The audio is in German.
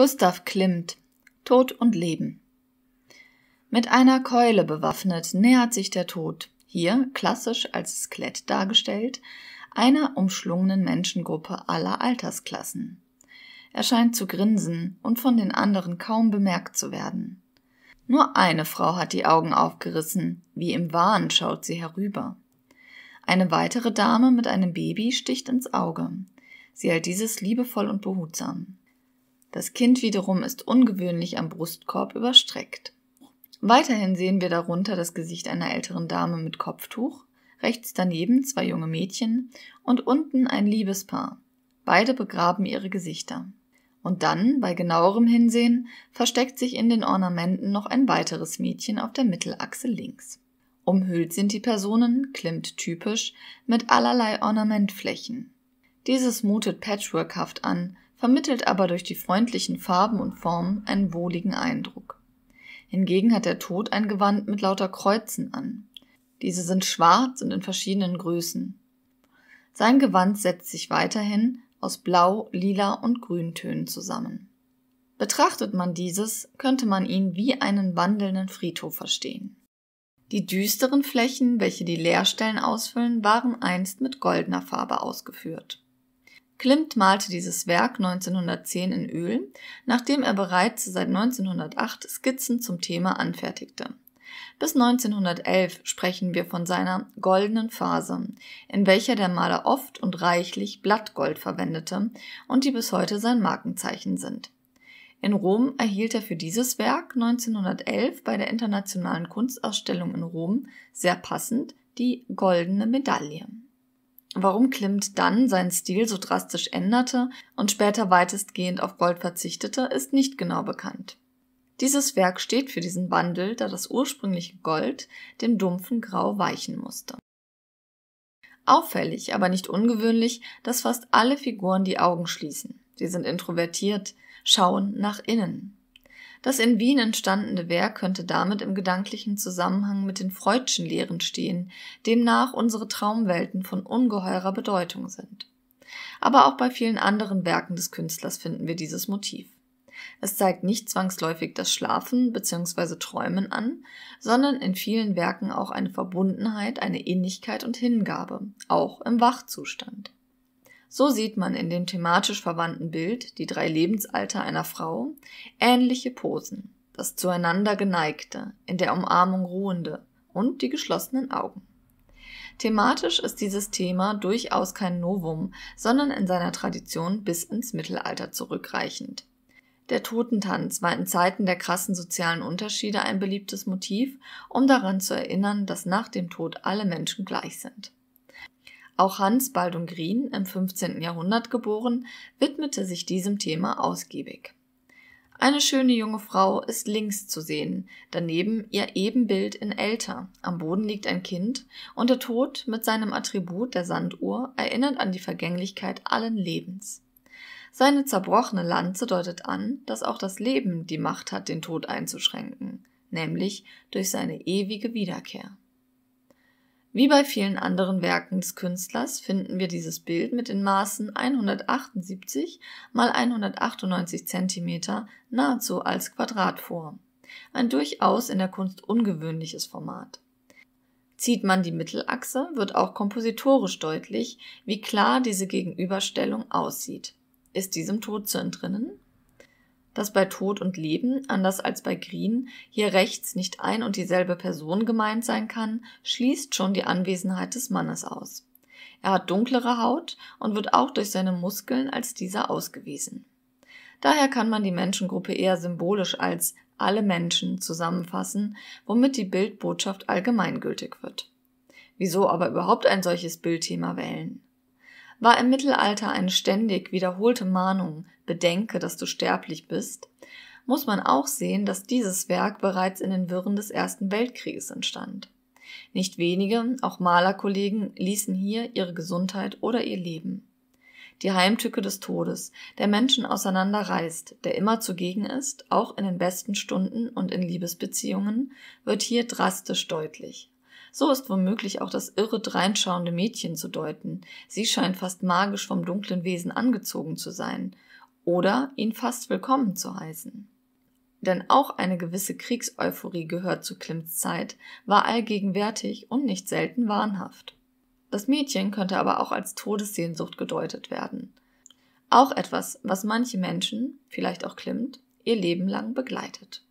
Gustav Klimt Tod und Leben Mit einer Keule bewaffnet nähert sich der Tod, hier klassisch als Skelett dargestellt, einer umschlungenen Menschengruppe aller Altersklassen. Er scheint zu grinsen und von den anderen kaum bemerkt zu werden. Nur eine Frau hat die Augen aufgerissen, wie im Wahn schaut sie herüber. Eine weitere Dame mit einem Baby sticht ins Auge. Sie hält dieses liebevoll und behutsam. Das Kind wiederum ist ungewöhnlich am Brustkorb überstreckt. Weiterhin sehen wir darunter das Gesicht einer älteren Dame mit Kopftuch, rechts daneben zwei junge Mädchen und unten ein Liebespaar. Beide begraben ihre Gesichter. Und dann, bei genauerem Hinsehen, versteckt sich in den Ornamenten noch ein weiteres Mädchen auf der Mittelachse links. Umhüllt sind die Personen, klimmt typisch, mit allerlei Ornamentflächen. Dieses mutet patchworkhaft an, vermittelt aber durch die freundlichen Farben und Formen einen wohligen Eindruck. Hingegen hat der Tod ein Gewand mit lauter Kreuzen an. Diese sind schwarz und in verschiedenen Größen. Sein Gewand setzt sich weiterhin aus Blau, Lila und Grüntönen zusammen. Betrachtet man dieses, könnte man ihn wie einen wandelnden Friedhof verstehen. Die düsteren Flächen, welche die Leerstellen ausfüllen, waren einst mit goldener Farbe ausgeführt. Klimt malte dieses Werk 1910 in Öl, nachdem er bereits seit 1908 Skizzen zum Thema anfertigte. Bis 1911 sprechen wir von seiner goldenen Phase, in welcher der Maler oft und reichlich Blattgold verwendete und die bis heute sein Markenzeichen sind. In Rom erhielt er für dieses Werk 1911 bei der Internationalen Kunstausstellung in Rom sehr passend die Goldene Medaille Warum Klimt dann seinen Stil so drastisch änderte und später weitestgehend auf Gold verzichtete, ist nicht genau bekannt. Dieses Werk steht für diesen Wandel, da das ursprüngliche Gold dem dumpfen Grau weichen musste. Auffällig, aber nicht ungewöhnlich, dass fast alle Figuren die Augen schließen. Sie sind introvertiert, schauen nach innen. Das in Wien entstandene Werk könnte damit im gedanklichen Zusammenhang mit den Freudschen Lehren stehen, demnach unsere Traumwelten von ungeheurer Bedeutung sind. Aber auch bei vielen anderen Werken des Künstlers finden wir dieses Motiv. Es zeigt nicht zwangsläufig das Schlafen bzw. Träumen an, sondern in vielen Werken auch eine Verbundenheit, eine Innigkeit und Hingabe, auch im Wachzustand. So sieht man in dem thematisch verwandten Bild die drei Lebensalter einer Frau ähnliche Posen, das zueinander geneigte, in der Umarmung ruhende und die geschlossenen Augen. Thematisch ist dieses Thema durchaus kein Novum, sondern in seiner Tradition bis ins Mittelalter zurückreichend. Der Totentanz war in Zeiten der krassen sozialen Unterschiede ein beliebtes Motiv, um daran zu erinnern, dass nach dem Tod alle Menschen gleich sind. Auch Hans Baldung Green, im 15. Jahrhundert geboren, widmete sich diesem Thema ausgiebig. Eine schöne junge Frau ist links zu sehen, daneben ihr Ebenbild in älter, am Boden liegt ein Kind, und der Tod mit seinem Attribut der Sanduhr erinnert an die Vergänglichkeit allen Lebens. Seine zerbrochene Lanze deutet an, dass auch das Leben die Macht hat, den Tod einzuschränken, nämlich durch seine ewige Wiederkehr. Wie bei vielen anderen Werken des Künstlers finden wir dieses Bild mit den Maßen 178 x 198 cm nahezu als Quadrat vor. Ein durchaus in der Kunst ungewöhnliches Format. Zieht man die Mittelachse, wird auch kompositorisch deutlich, wie klar diese Gegenüberstellung aussieht. Ist diesem Tod zu entrinnen dass bei Tod und Leben, anders als bei Green, hier rechts nicht ein und dieselbe Person gemeint sein kann, schließt schon die Anwesenheit des Mannes aus. Er hat dunklere Haut und wird auch durch seine Muskeln als dieser ausgewiesen. Daher kann man die Menschengruppe eher symbolisch als alle Menschen zusammenfassen, womit die Bildbotschaft allgemeingültig wird. Wieso aber überhaupt ein solches Bildthema wählen? War im Mittelalter eine ständig wiederholte Mahnung Bedenke, dass du sterblich bist, muss man auch sehen, dass dieses Werk bereits in den Wirren des Ersten Weltkrieges entstand. Nicht wenige, auch Malerkollegen, ließen hier ihre Gesundheit oder ihr Leben. Die Heimtücke des Todes, der Menschen auseinanderreißt, der immer zugegen ist, auch in den besten Stunden und in Liebesbeziehungen, wird hier drastisch deutlich. So ist womöglich auch das irre dreinschauende Mädchen zu deuten. Sie scheint fast magisch vom dunklen Wesen angezogen zu sein, oder ihn fast willkommen zu heißen. Denn auch eine gewisse Kriegseuphorie gehört zu Klimts Zeit, war allgegenwärtig und nicht selten wahnhaft. Das Mädchen könnte aber auch als Todessehnsucht gedeutet werden. Auch etwas, was manche Menschen, vielleicht auch Klimt, ihr Leben lang begleitet.